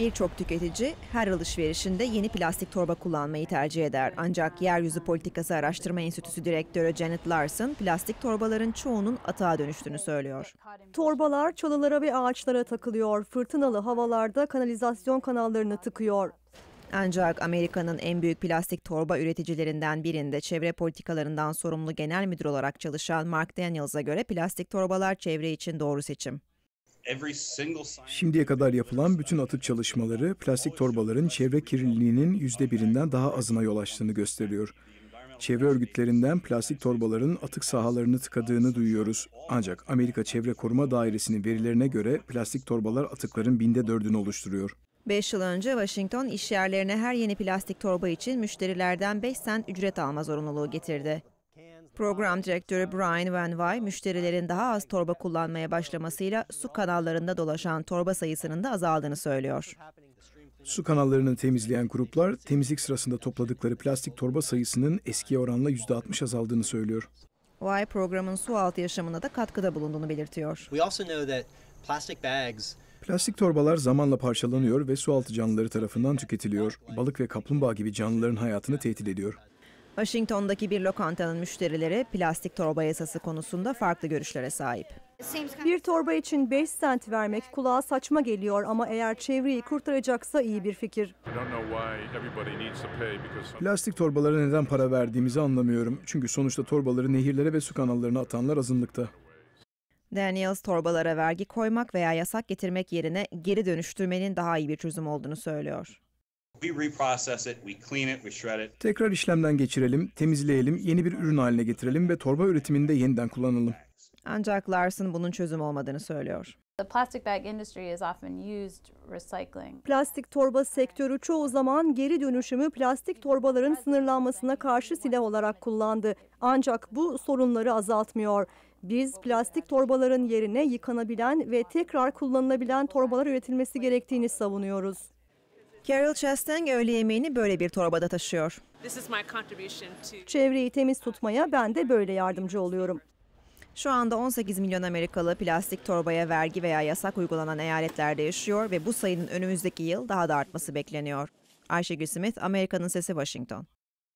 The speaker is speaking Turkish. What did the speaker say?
Birçok tüketici her alışverişinde yeni plastik torba kullanmayı tercih eder. Ancak Yeryüzü Politikası Araştırma Enstitüsü Direktörü Janet Larson plastik torbaların çoğunun atağa dönüştüğünü söylüyor. Torbalar çalılara ve ağaçlara takılıyor. Fırtınalı havalarda kanalizasyon kanallarını tıkıyor. Ancak Amerika'nın en büyük plastik torba üreticilerinden birinde çevre politikalarından sorumlu genel müdür olarak çalışan Mark Daniels'a göre plastik torbalar çevre için doğru seçim. Şimdiye kadar yapılan bütün atık çalışmaları plastik torbaların çevre kirliliğinin yüzde birinden daha azına yol açtığını gösteriyor. Çevre örgütlerinden plastik torbaların atık sahalarını tıkadığını duyuyoruz. Ancak Amerika Çevre Koruma Dairesi'nin verilerine göre plastik torbalar atıkların binde dördünü oluşturuyor. 5 yıl önce Washington işyerlerine her yeni plastik torba için müşterilerden 5 sent ücret alma zorunluluğu getirdi. Program direktörü Brian Van Wy, müşterilerin daha az torba kullanmaya başlamasıyla su kanallarında dolaşan torba sayısının da azaldığını söylüyor. Su kanallarını temizleyen gruplar temizlik sırasında topladıkları plastik torba sayısının eskiye oranla %60 azaldığını söylüyor. Vay programın su altı yaşamına da katkıda bulunduğunu belirtiyor. Plastik torbalar zamanla parçalanıyor ve su altı canlıları tarafından tüketiliyor. Balık ve kaplumbağa gibi canlıların hayatını tehdit ediyor. Washington'daki bir lokantanın müşterileri plastik torba yasası konusunda farklı görüşlere sahip. Bir torba için 5 sent vermek kulağa saçma geliyor ama eğer çevreyi kurtaracaksa iyi bir fikir. Plastik torbalara neden para verdiğimizi anlamıyorum. Çünkü sonuçta torbaları nehirlere ve su kanallarına atanlar azınlıkta. Daniels torbalara vergi koymak veya yasak getirmek yerine geri dönüştürmenin daha iyi bir çözüm olduğunu söylüyor. Tekrar işlemden geçirelim, temizleyelim, yeni bir ürün haline getirelim ve torba üretiminde yeniden kullanalım. Ancak Larson bunun çözüm olmadığını söylüyor. Plastik torba sektörü çoğu zaman geri dönüşümü plastik torbaların sınırlanmasına karşı silah olarak kullandı. Ancak bu sorunları azaltmıyor. Biz plastik torbaların yerine yıkanabilen ve tekrar kullanılabilen torbalar üretilmesi gerektiğini savunuyoruz. Carol Chastain öğle yemeğini böyle bir torbada taşıyor. Çevreyi temiz tutmaya ben de böyle yardımcı oluyorum. Şu anda 18 milyon Amerikalı plastik torbaya vergi veya yasak uygulanan eyaletlerde yaşıyor ve bu sayının önümüzdeki yıl daha da artması bekleniyor. Ayşegül Smith, Amerika'nın Sesi Washington.